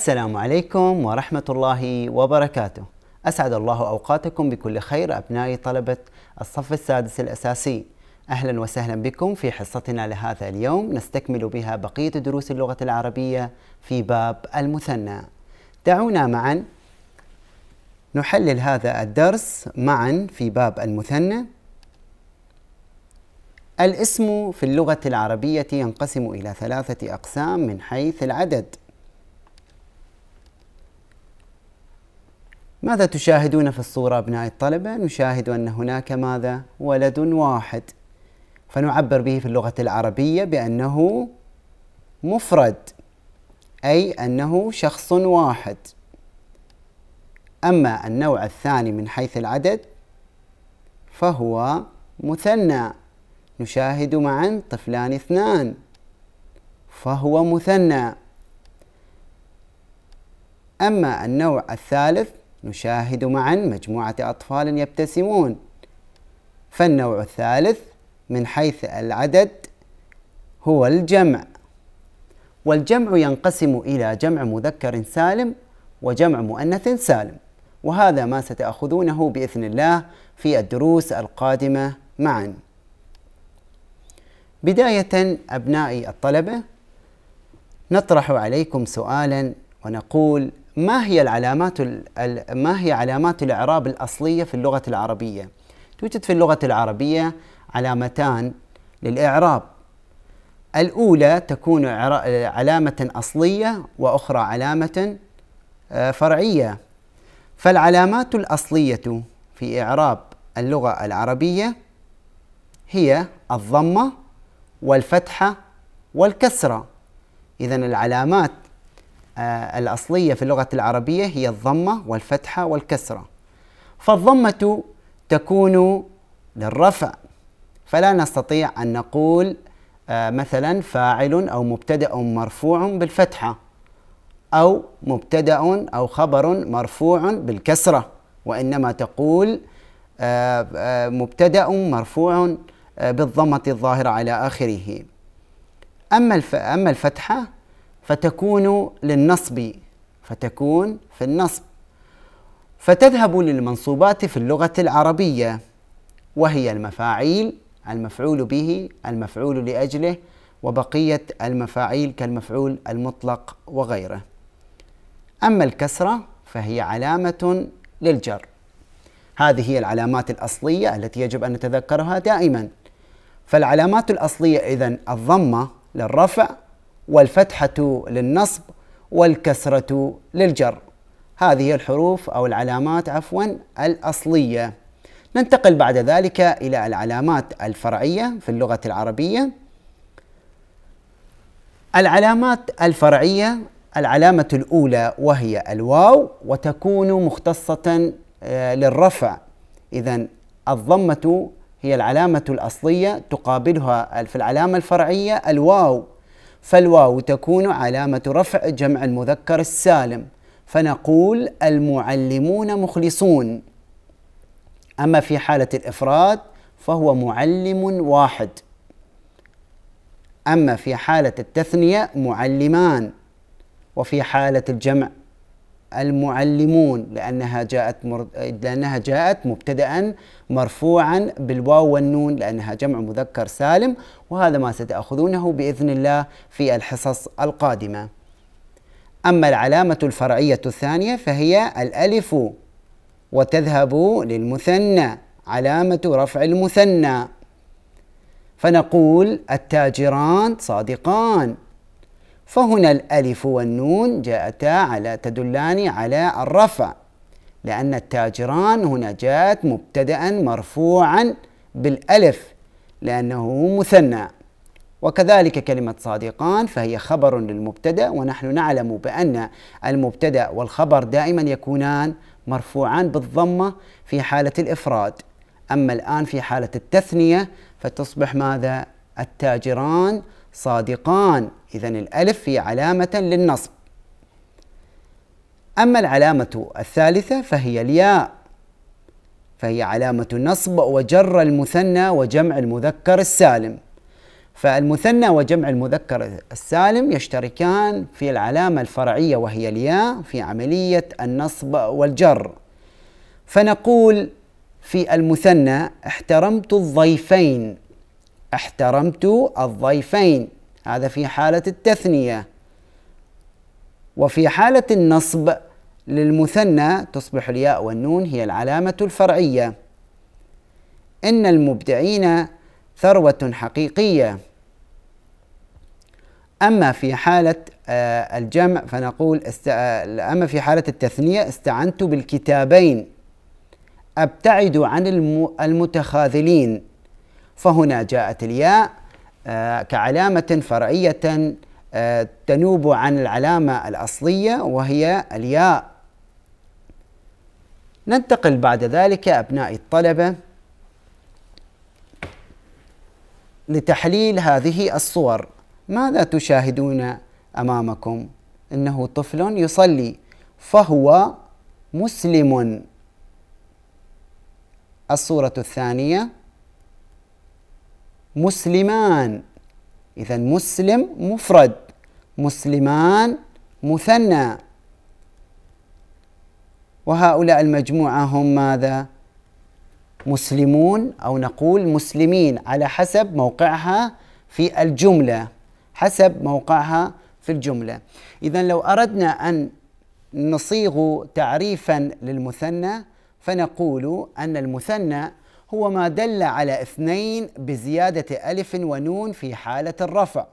السلام عليكم ورحمة الله وبركاته أسعد الله أوقاتكم بكل خير أبنائي طلبة الصف السادس الأساسي أهلا وسهلا بكم في حصتنا لهذا اليوم نستكمل بها بقية دروس اللغة العربية في باب المثنى دعونا معا نحلل هذا الدرس معا في باب المثنى الاسم في اللغة العربية ينقسم إلى ثلاثة أقسام من حيث العدد ماذا تشاهدون في الصورة أبناء الطلبة؟ نشاهد أن هناك ماذا؟ ولد واحد فنعبر به في اللغة العربية بأنه مفرد أي أنه شخص واحد أما النوع الثاني من حيث العدد فهو مثنى نشاهد معا طفلان اثنان فهو مثنى أما النوع الثالث نشاهد معا مجموعة أطفال يبتسمون فالنوع الثالث من حيث العدد هو الجمع والجمع ينقسم إلى جمع مذكر سالم وجمع مؤنث سالم وهذا ما ستأخذونه بإذن الله في الدروس القادمة معا بداية أبنائي الطلبة نطرح عليكم سؤالا ونقول ما هي العلامات ما هي علامات الاعراب الاصليه في اللغه العربيه توجد في اللغه العربيه علامتان للاعراب الاولى تكون علامه اصليه واخرى علامه آه، فرعيه فالعلامات الاصليه في اعراب اللغه العربيه هي الضمه والفتحه والكسره اذا العلامات آه، الأصلية في اللغة العربية هي الضمة والفتحة والكسرة فالضمة تكون للرفع فلا نستطيع أن نقول آه، مثلا فاعل أو مبتدأ مرفوع بالفتحة أو مبتدأ أو خبر مرفوع بالكسرة وإنما تقول آه، مبتدأ مرفوع بالضمة الظاهرة على آخره أما الفتحة فتكون للنصب فتكون في النصب فتذهب للمنصوبات في اللغة العربية وهي المفاعيل المفعول به المفعول لأجله وبقية المفاعيل كالمفعول المطلق وغيره أما الكسرة فهي علامة للجر هذه هي العلامات الأصلية التي يجب أن نتذكرها دائما فالعلامات الأصلية إذن الضمة للرفع والفتحة للنصب والكسرة للجر هذه الحروف أو العلامات عفوا الأصلية ننتقل بعد ذلك إلى العلامات الفرعية في اللغة العربية العلامات الفرعية العلامة الأولى وهي الواو وتكون مختصة آه، للرفع إذا الضمة هي العلامة الأصلية تقابلها في العلامة الفرعية الواو فالواو تكون علامة رفع جمع المذكر السالم فنقول المعلمون مخلصون أما في حالة الإفراد فهو معلم واحد أما في حالة التثنية معلمان وفي حالة الجمع المعلمون لأنها جاءت مر... لأنها جاءت مبتدأ مرفوعا بالواو والنون لأنها جمع مذكر سالم وهذا ما ستأخذونه بإذن الله في الحصص القادمة أما العلامة الفرعية الثانية فهي الألف وتذهب للمثنى علامة رفع المثنى فنقول التاجران صادقان فهنا الألف والنون جاءتا على تدلان على الرفع لأن التاجران هنا جاءت مبتدأ مرفوعا بالألف لأنه مثنى وكذلك كلمة صادقان فهي خبر للمبتدأ ونحن نعلم بأن المبتدأ والخبر دائما يكونان مرفوعان بالضمة في حالة الإفراد أما الآن في حالة التثنية فتصبح ماذا؟ التاجران صادقان إذا الألف هي علامة للنصب أما العلامة الثالثة فهي الياء فهي علامة النصب وجر المثنى وجمع المذكر السالم فالمثنى وجمع المذكر السالم يشتركان في العلامة الفرعية وهي الياء في عملية النصب والجر فنقول في المثنى احترمت الضيفين احترمت الضيفين هذا في حالة التثنية وفي حالة النصب للمثنى تصبح الياء والنون هي العلامة الفرعية إن المبدعين ثروة حقيقية أما في حالة آه، الجمع فنقول است... آه، أما في حالة التثنية استعنت بالكتابين أبتعد عن الم... المتخاذلين فهنا جاءت الياء آه، كعلامة فرعية آه، تنوب عن العلامة الأصلية وهي الياء ننتقل بعد ذلك أبنائي الطلبة لتحليل هذه الصور ماذا تشاهدون أمامكم؟ إنه طفل يصلي فهو مسلم الصورة الثانية مسلمان إذا مسلم مفرد مسلمان مثنى وهؤلاء المجموعة هم ماذا؟ مسلمون أو نقول مسلمين على حسب موقعها في الجملة حسب موقعها في الجملة إذا لو أردنا أن نصيغ تعريفا للمثنى فنقول أن المثنى هو ما دل على اثنين بزيادة ألف ونون في حالة الرفع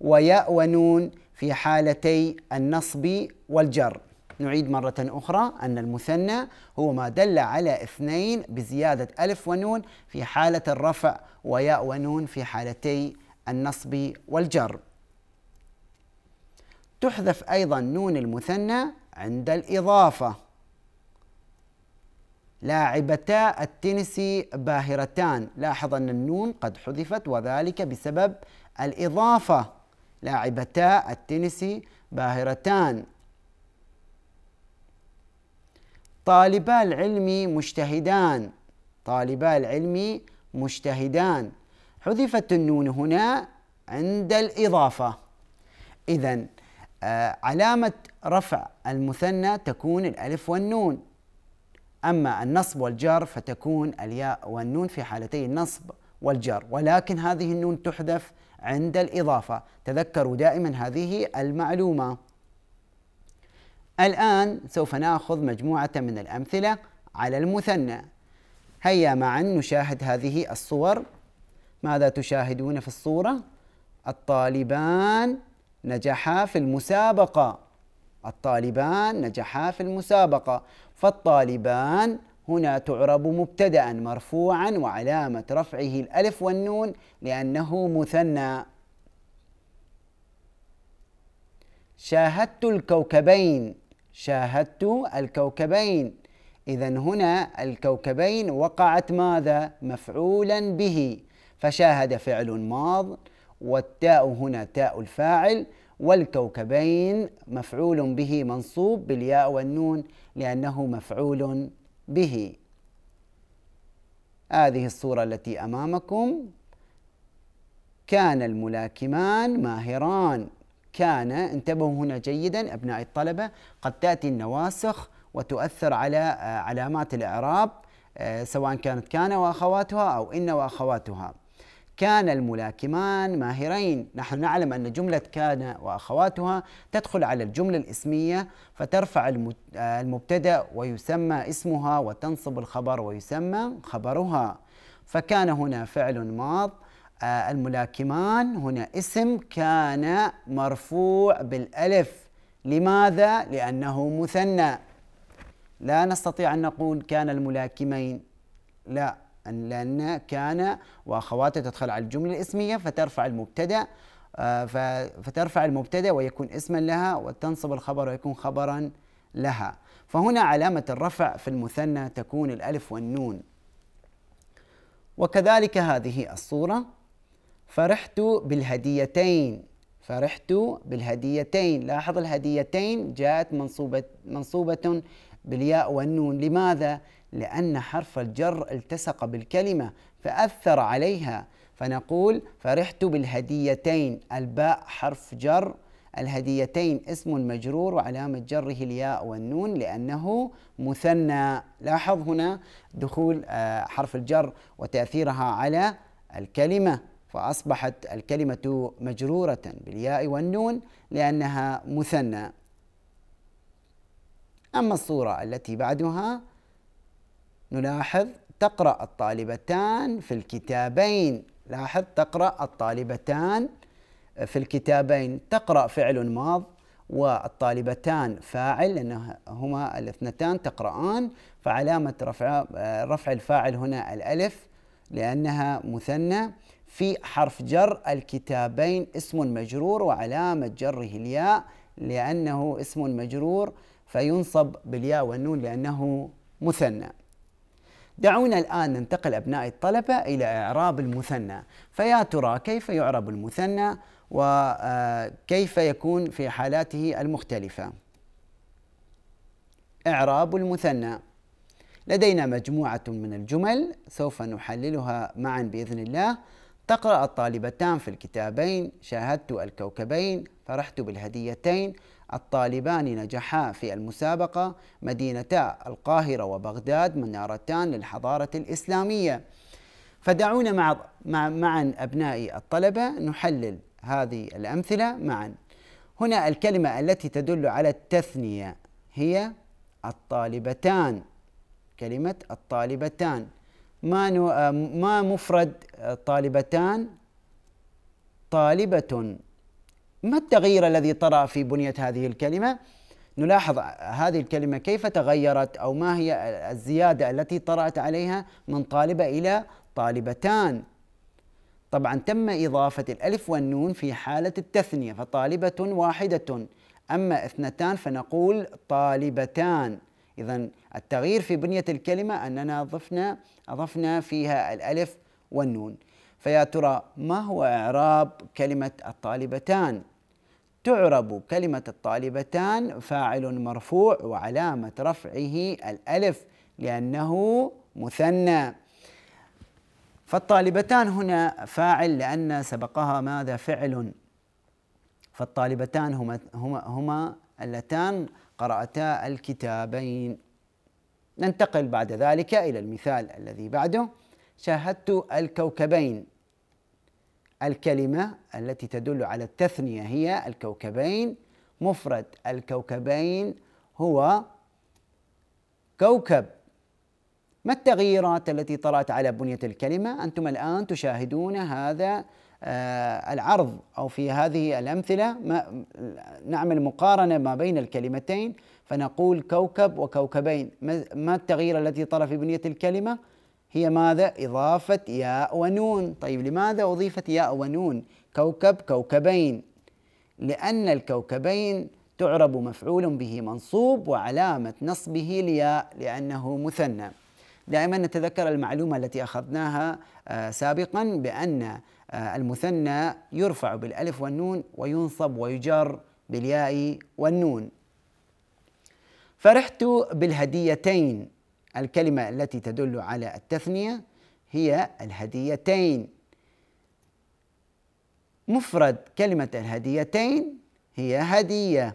وياء ونون في حالتي النصب والجر نعيد مرة أخرى أن المثنى هو ما دل على اثنين بزيادة ألف ونون في حالة الرفع وياء ونون في حالتي النصب والجر تحذف أيضا نون المثنى عند الإضافة لاعبتا التنس باهرتان لاحظ أن النون قد حذفت وذلك بسبب الإضافة لاعبتا التنس باهرتان طالبا العلم مجتهدان طالبا العلم مجتهدان حذفت النون هنا عند الإضافة إذا آه، علامة رفع المثنى تكون الألف والنون أما النصب والجر فتكون الياء والنون في حالتي النصب والجر ولكن هذه النون تحذف عند الإضافة تذكروا دائما هذه المعلومة الآن سوف نأخذ مجموعة من الأمثلة على المثنى هيا معا نشاهد هذه الصور ماذا تشاهدون في الصورة؟ الطالبان نجحا في المسابقة الطالبان نجحا في المسابقة فالطالبان هنا تعرب مبتدأ مرفوعا وعلامة رفعه الألف والنون لأنه مثنى شاهدت الكوكبين شاهدت الكوكبين إذا هنا الكوكبين وقعت ماذا؟ مفعولا به فشاهد فعل ماض والتاء هنا تاء الفاعل والكوكبين مفعول به منصوب بالياء والنون لأنه مفعول به هذه الصورة التي أمامكم كان الملاكمان ماهران كان انتبهوا هنا جيدا أبناء الطلبة قد تأتي النواسخ وتؤثر على آه، علامات الإعراب آه، سواء كانت كان وأخواتها أو إن وأخواتها كان الملاكمان ماهرين نحن نعلم أن جملة كان وأخواتها تدخل على الجملة الإسمية فترفع المبتدأ ويسمى اسمها وتنصب الخبر ويسمى خبرها فكان هنا فعل ماض آه، الملاكمان هنا اسم كان مرفوع بالألف لماذا؟ لأنه مثنى لا نستطيع أن نقول كان الملاكمين لا لأن كان وأخواته تدخل على الجملة الاسمية فترفع المبتدأ آه، فترفع المبتدأ ويكون اسما لها وتنصب الخبر ويكون خبرا لها فهنا علامة الرفع في المثنى تكون الألف والنون وكذلك هذه الصورة فرحت بالهديتين فرحت بالهديتين لاحظ الهديتين جاءت منصوبة منصوبة بالياء والنون لماذا؟ لأن حرف الجر التصق بالكلمة فأثر عليها فنقول فرحت بالهديتين الباء حرف جر الهديتين اسم مجرور وعلامة جره الياء والنون لأنه مثنى لاحظ هنا دخول آه، حرف الجر وتأثيرها على الكلمة فأصبحت الكلمة مجرورة بالياء والنون لأنها مثنى أما الصورة التي بعدها نلاحظ تقرأ الطالبتان في الكتابين لاحظ تقرأ الطالبتان في الكتابين تقرأ فعل ماض والطالبتان فاعل لأنه هما الاثنتان تقرأان فعلامة رفع, رفع الفاعل هنا الألف لأنها مثنى في حرف جر الكتابين اسم مجرور وعلامة جره الياء لأنه اسم مجرور فينصب بالياء والنون لأنه مثنى دعونا الآن ننتقل أبناء الطلبة إلى إعراب المثنى فيا ترى كيف يعرب المثنى وكيف آه، يكون في حالاته المختلفة إعراب المثنى لدينا مجموعة من الجمل سوف نحللها معا بإذن الله تقرأ الطالبتان في الكتابين شاهدت الكوكبين فرحت بالهديتين الطالبان نجحا في المسابقة مدينتا القاهرة وبغداد منارتان للحضارة الإسلامية فدعونا مع معا أبنائي الطلبة نحلل هذه الأمثلة معا هنا الكلمة التي تدل على التثنية هي الطالبتان كلمة الطالبتان ما آه، ما مفرد طالبتان طالبة ما التغيير الذي طرأ في بنية هذه الكلمة؟ نلاحظ هذه الكلمة كيف تغيرت أو ما هي الزيادة التي طرأت عليها من طالبة إلى طالبتان طبعا تم إضافة الألف والنون في حالة التثنية فطالبة واحدة أما اثنتان فنقول طالبتان إذا التغيير في بنية الكلمة أننا ضفنا أضفنا فيها الألف والنون فيا ترى ما هو إعراب كلمة الطالبتان؟ تعرب كلمة الطالبتان فاعل مرفوع وعلامة رفعه الألف لأنه مثنى فالطالبتان هنا فاعل لأن سبقها ماذا فعل فالطالبتان هما هما هما اللتان قرأتا الكتابين ننتقل بعد ذلك إلى المثال الذي بعده شاهدت الكوكبين الكلمة التي تدل على التثنية هي الكوكبين مفرد الكوكبين هو كوكب ما التغييرات التي طرأت على بنية الكلمة؟ أنتم الآن تشاهدون هذا آه، العرض أو في هذه الأمثلة نعمل مقارنة ما بين الكلمتين فنقول كوكب وكوكبين ما التغيير الذي طرأ في بنية الكلمة؟ هي ماذا؟ إضافة ياء ونون طيب لماذا أضيفت ياء ونون؟ كوكب كوكبين لأن الكوكبين تعرب مفعول به منصوب وعلامة نصبه الياء لأنه مثنى دائما نتذكر المعلومة التي أخذناها آه، سابقا بأن آه، المثنى يرفع بالألف والنون وينصب ويجر بالياء والنون فرحت بالهديتين الكلمة التي تدل على التثنية هي الهديتين مفرد كلمة الهديتين هي هدية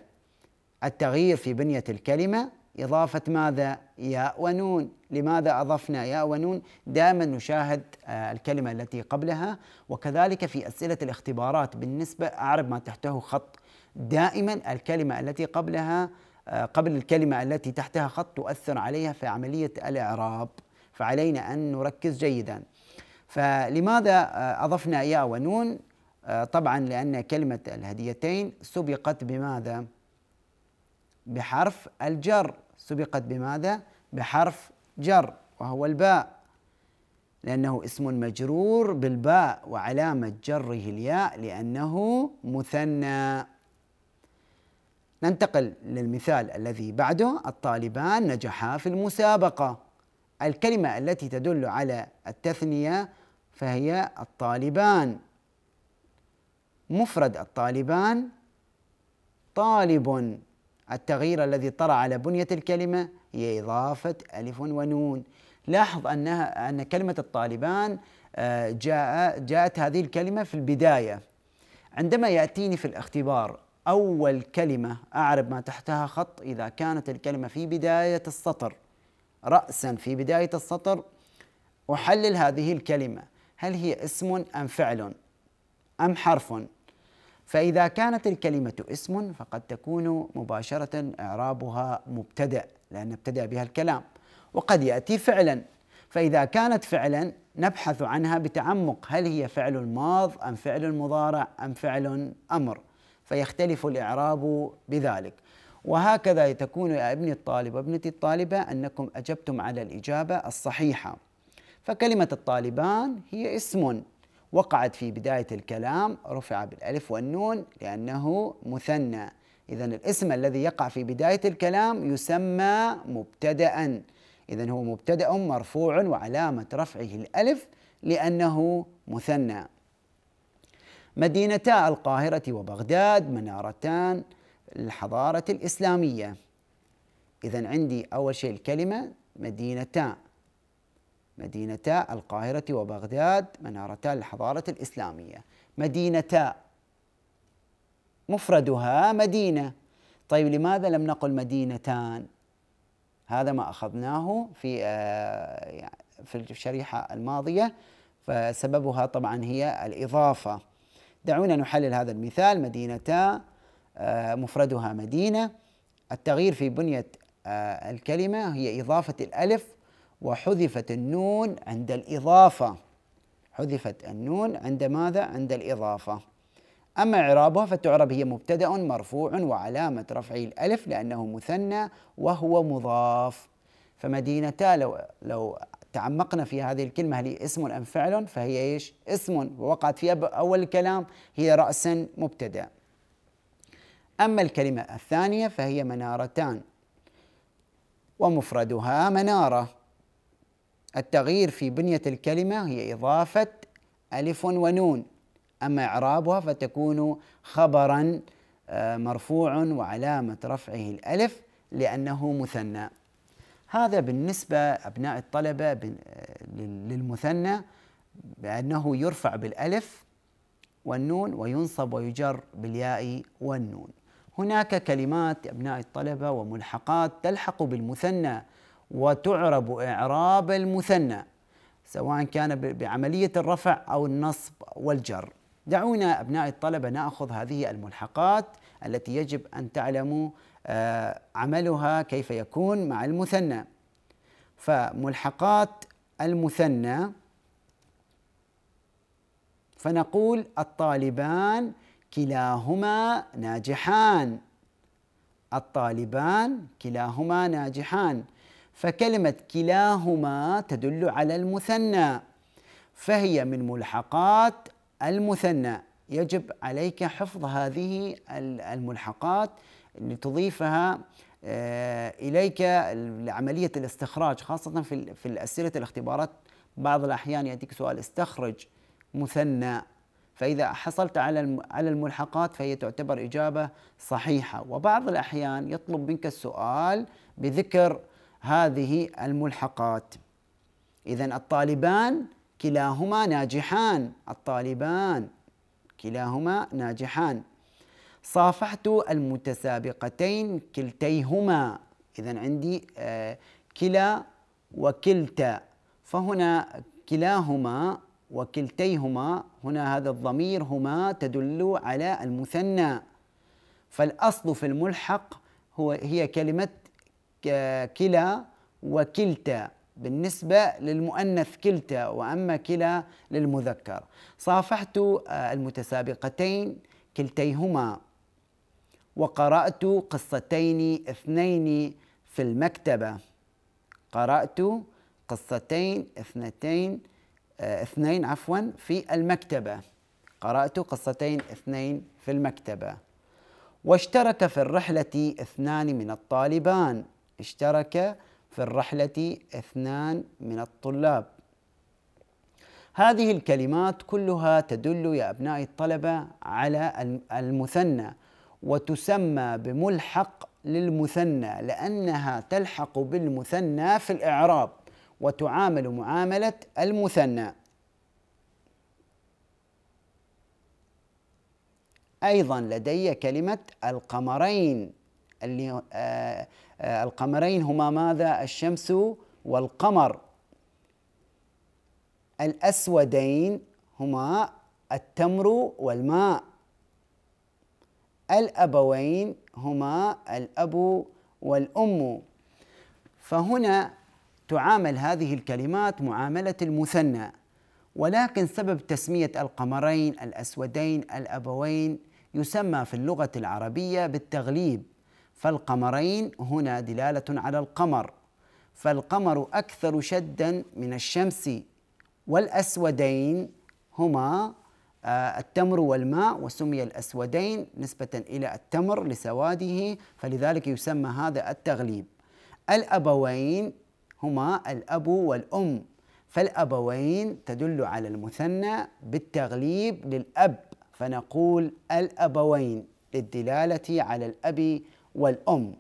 التغيير في بنية الكلمة إضافة ماذا؟ ياء ونون لماذا أضفنا ياء ونون؟ دائما نشاهد آه، الكلمة التي قبلها وكذلك في أسئلة الاختبارات بالنسبة أعرب ما تحته خط دائما الكلمة التي قبلها آه، قبل الكلمة التي تحتها خط تؤثر عليها في عملية الإعراب فعلينا أن نركز جيدا فلماذا آه، أضفنا ياء ونون آه، طبعا لأن كلمة الهديتين سبقت بماذا بحرف الجر سبقت بماذا بحرف جر وهو الباء لأنه اسم مجرور بالباء وعلامة جره الياء لأنه مثنى ننتقل للمثال الذي بعده الطالبان نجحا في المسابقة الكلمة التي تدل على التثنية فهي الطالبان مفرد الطالبان طالب التغيير الذي طرأ على بنية الكلمة هي إضافة ألف ونون لاحظ أنها أن كلمة الطالبان آه، جاء جاءت هذه الكلمة في البداية عندما يأتيني في الاختبار أول كلمة أعرب ما تحتها خط إذا كانت الكلمة في بداية السطر رأسا في بداية السطر أحلل هذه الكلمة هل هي اسم أم فعل أم حرف فإذا كانت الكلمة اسم فقد تكون مباشرة إعرابها مبتدأ لأن ابتدأ بها الكلام وقد يأتي فعلا فإذا كانت فعلا نبحث عنها بتعمق هل هي فعل ماض أم فعل مضارع أم فعل أمر فيختلف الإعراب بذلك وهكذا تكون يا ابن الطالب وابنتي الطالبة أنكم أجبتم على الإجابة الصحيحة فكلمة الطالبان هي اسم وقعت في بداية الكلام رفع بالألف والنون لأنه مثنى إذا الاسم الذي يقع في بداية الكلام يسمى مبتدأ إذا هو مبتدأ مرفوع وعلامة رفعه الألف لأنه مثنى مدينتا القاهرة وبغداد منارتان الحضارة الإسلامية إذا عندي أول شيء الكلمة مدينتا مدينتا القاهرة وبغداد منارتا الحضارة الإسلامية مدينتا مفردها مدينة طيب لماذا لم نقل مدينتان هذا ما أخذناه في آه، يعني في الشريحة الماضية فسببها طبعا هي الإضافة دعونا نحلل هذا المثال مدينتا آه، مفردها مدينة التغيير في بنية آه، الكلمة هي إضافة الألف وحذفت النون عند الإضافة حذفت النون عند ماذا؟ عند الإضافة أما إعرابها فتعرب هي مبتدأ مرفوع وعلامة رفعه الألف لأنه مثنى وهو مضاف فمدينتا لو لو تعمقنا في هذه الكلمة هل هي اسم أم فعل فهي إيش اسم ووقعت في أول الكلام هي رأس مبتدأ أما الكلمة الثانية فهي منارتان ومفردها منارة التغيير في بنية الكلمة هي إضافة ألف ونون أما إعرابها فتكون خبرا آه، مرفوع وعلامة رفعه الألف لأنه مثنى هذا بالنسبة أبناء الطلبة للمثنى بأنه يرفع بالألف والنون وينصب ويجر بالياء والنون هناك كلمات أبناء الطلبة وملحقات تلحق بالمثنى وتعرب إعراب المثنى سواء كان بعملية الرفع أو النصب والجر دعونا أبناء الطلبة نأخذ هذه الملحقات التي يجب أن تعلموا آه، عملها كيف يكون مع المثنى فملحقات المثنى فنقول الطالبان كلاهما ناجحان الطالبان كلاهما ناجحان فكلمة كلاهما تدل على المثنى فهي من ملحقات المثنى يجب عليك حفظ هذه الملحقات لتضيفها آه، إليك لعملية الاستخراج خاصة في, في أسئلة الاختبارات بعض الأحيان يأتيك سؤال استخرج مثنى فإذا حصلت على على الملحقات فهي تعتبر إجابة صحيحة وبعض الأحيان يطلب منك السؤال بذكر هذه الملحقات إذا الطالبان كلاهما ناجحان الطالبان كلاهما ناجحان صافحت المتسابقتين كلتيهما إذا عندي آه، كلا وكلتا فهنا كلاهما وكلتيهما هنا هذا الضمير هما تدل على المثنى فالأصل في الملحق هو هي كلمة كلا وكلتا بالنسبة للمؤنث كلتا وأما كلا للمذكر صافحت آه، المتسابقتين كلتيهما وقرأت قصتين اثنين في المكتبة قرأت قصتين اثنتين آه، اثنين عفوا في المكتبة قرأت قصتين اثنين في المكتبة واشترك في الرحلة اثنان من الطالبان اشترك في الرحلة اثنان من الطلاب هذه الكلمات كلها تدل يا أبنائي الطلبة على المثنى وتسمى بملحق للمثنى لأنها تلحق بالمثنى في الإعراب وتعامل معاملة المثنى أيضا لدي كلمة القمرين اللي آآ آه، آآ آه، القمرين هما ماذا الشمس والقمر الأسودين هما التمر والماء الأبوين هما الأب والأم فهنا تعامل هذه الكلمات معاملة المثنى ولكن سبب تسمية القمرين الأسودين الأبوين يسمى في اللغة العربية بالتغليب فالقمرين هنا دلالة على القمر فالقمر أكثر شدا من الشمس والأسودين هما آه، التمر والماء وسمي الأسودين نسبة إلى التمر لسواده فلذلك يسمى هذا التغليب الأبوين هما الأب والأم فالأبوين تدل على المثنى بالتغليب للأب فنقول الأبوين للدلالة على الأب والأم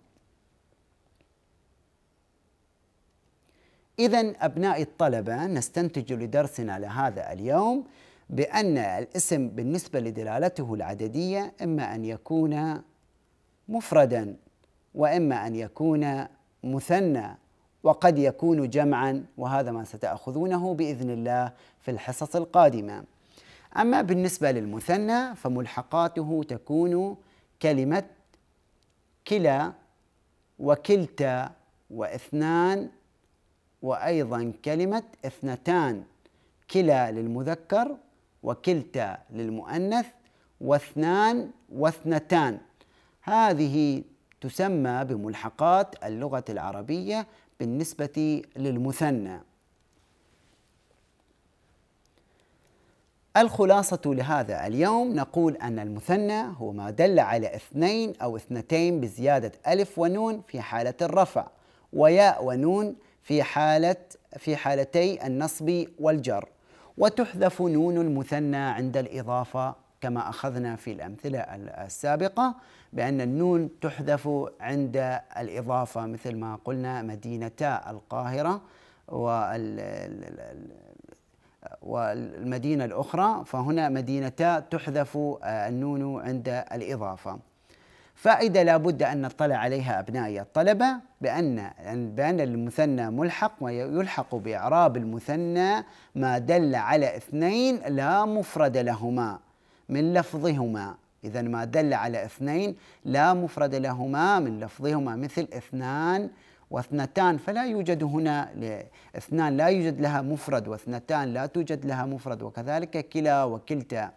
إذا أبناء الطلبة نستنتج لدرسنا لهذا اليوم بأن الاسم بالنسبة لدلالته العددية إما أن يكون مفردا وإما أن يكون مثنى وقد يكون جمعا وهذا ما ستأخذونه بإذن الله في الحصص القادمة أما بالنسبة للمثنى فملحقاته تكون كلمة كلا وكلتا واثنان وأيضا كلمة اثنتان كلا للمذكر وكلتا للمؤنث واثنان واثنتان هذه تسمى بملحقات اللغة العربية بالنسبة للمثنى الخلاصة لهذا اليوم نقول أن المثنى هو ما دل على اثنين أو اثنتين بزيادة ألف ونون في حالة الرفع وياء ونون في حالة في حالتي النصب والجر وتحذف نون المثنى عند الإضافة كما أخذنا في الأمثلة السابقة بأن النون تحذف عند الإضافة مثل ما قلنا مدينتا القاهرة والمدينة الأخرى فهنا مدينتا تحذف النون عند الإضافة فائدة لابد أن نطلع عليها أبنائي الطلبة بأن بأن المثنى ملحق ويلحق بإعراب المثنى ما دل على اثنين لا مفرد لهما من لفظهما إذا ما دل على اثنين لا مفرد لهما من لفظهما مثل اثنان واثنتان فلا يوجد هنا اثنان لا يوجد لها مفرد واثنتان لا توجد لها مفرد وكذلك كلا وكلتا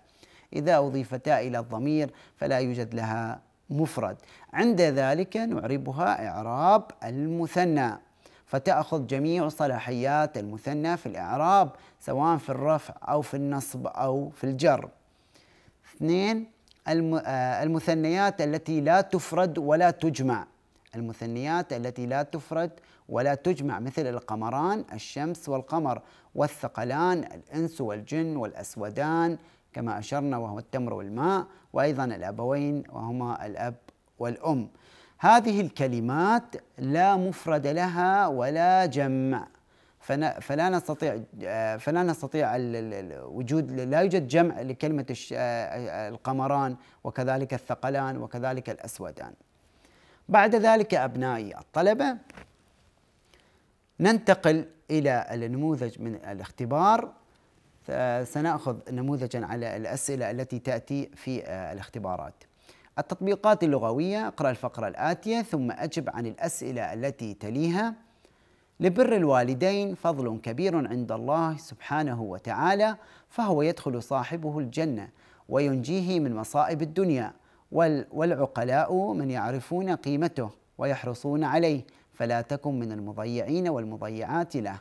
إذا أضيفتا إلى الضمير فلا يوجد لها مفرد عند ذلك نعربها إعراب المثنى فتأخذ جميع صلاحيات المثنى في الإعراب سواء في الرفع أو في النصب أو في الجر اثنين آه، المثنيات التي لا تفرد ولا تجمع المثنيات التي لا تفرد ولا تجمع مثل القمران الشمس والقمر والثقلان الإنس والجن والأسودان كما أشرنا وهو التمر والماء وايضا الابوين وهما الاب والام. هذه الكلمات لا مفرد لها ولا جمع فلا نستطيع فلا نستطيع وجود لا يوجد جمع لكلمه القمران وكذلك الثقلان وكذلك الاسودان. بعد ذلك ابنائي الطلبه ننتقل الى النموذج من الاختبار سنأخذ نموذجا على الأسئلة التي تأتي في آه، الاختبارات التطبيقات اللغوية اقرأ الفقرة الآتية ثم أجب عن الأسئلة التي تليها لبر الوالدين فضل كبير عند الله سبحانه وتعالى فهو يدخل صاحبه الجنة وينجيه من مصائب الدنيا والعقلاء من يعرفون قيمته ويحرصون عليه فلا تكن من المضيعين والمضيعات له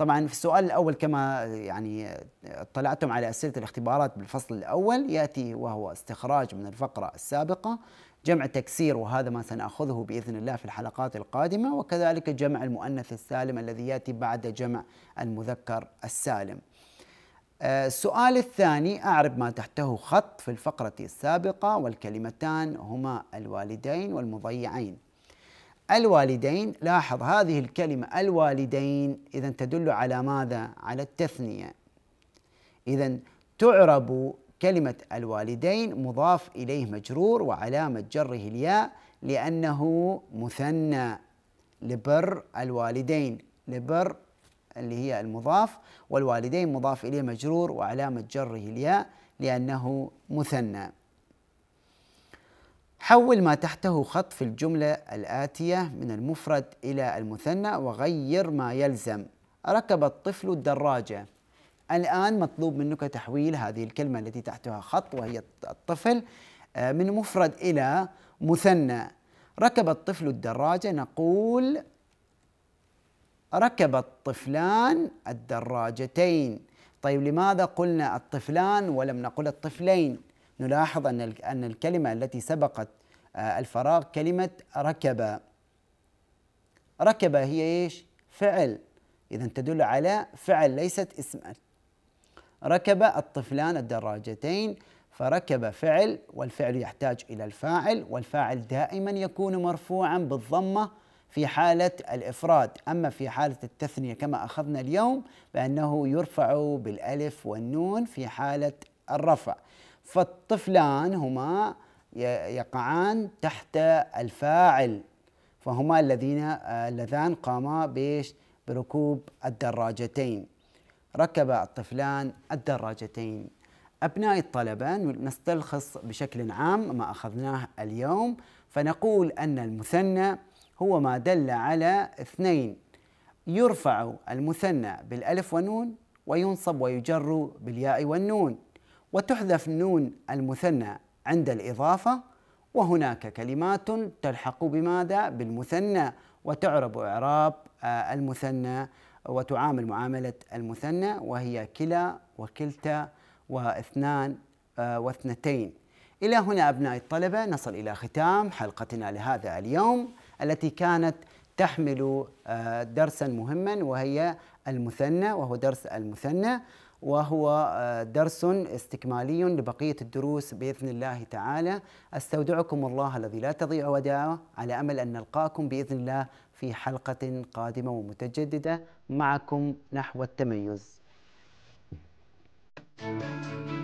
طبعا في السؤال الاول كما يعني اطلعتم على اسئله الاختبارات بالفصل الاول ياتي وهو استخراج من الفقره السابقه جمع تكسير وهذا ما سناخذه باذن الله في الحلقات القادمه وكذلك جمع المؤنث السالم الذي ياتي بعد جمع المذكر السالم. آه، السؤال الثاني أعرب ما تحته خط في الفقرة السابقة والكلمتان هما الوالدين والمضيعين الوالدين لاحظ هذه الكلمة الوالدين إذا تدل على ماذا؟ على التثنية إذا تعرب كلمة الوالدين مضاف إليه مجرور وعلامة جره الياء لأنه مثنى لبر الوالدين لبر اللي هي المضاف والوالدين مضاف إليه مجرور وعلامة جره الياء لأنه مثنى حول ما تحته خط في الجملة الآتية من المفرد إلى المثنى وغير ما يلزم ركب الطفل الدراجة الآن مطلوب منك تحويل هذه الكلمة التي تحتها خط وهي الطفل آه، من مفرد إلى مثنى ركب الطفل الدراجة نقول ركب الطفلان الدراجتين طيب لماذا قلنا الطفلان ولم نقل الطفلين نلاحظ أن أن الكلمة التي سبقت آه، الفراغ كلمة ركب ركب هي ايش؟ فعل إذا تدل على فعل ليست اسما ركب الطفلان الدراجتين فركب فعل والفعل يحتاج إلى الفاعل والفاعل دائما يكون مرفوعا بالضمة في حالة الإفراد أما في حالة التثنية كما أخذنا اليوم بأنه يرفع بالألف والنون في حالة الرفع فالطفلان هما يقعان تحت الفاعل فهما الذين اللذان قاما بيش بركوب الدراجتين ركب الطفلان الدراجتين أبناء الطلبة نستلخص بشكل عام ما أخذناه اليوم فنقول أن المثنى هو ما دل على اثنين يرفع المثنى بالألف والنون وينصب ويجر بالياء والنون وتحذف نون المثنى عند الإضافة وهناك كلمات تلحق بماذا؟ بالمثنى وتعرب إعراب آه، المثنى وتعامل معاملة المثنى وهي كلا وكلتا واثنان آه، واثنتين إلى هنا أبنائي الطلبة نصل إلى ختام حلقتنا لهذا اليوم التي كانت تحمل آه، درسا مهما وهي المثنى وهو درس المثنى وهو آه، درس استكمالي لبقية الدروس بإذن الله تعالى أستودعكم الله الذي لا تضيع وداعه على أمل أن نلقاكم بإذن الله في حلقة قادمة ومتجددة معكم نحو التميز Thank you.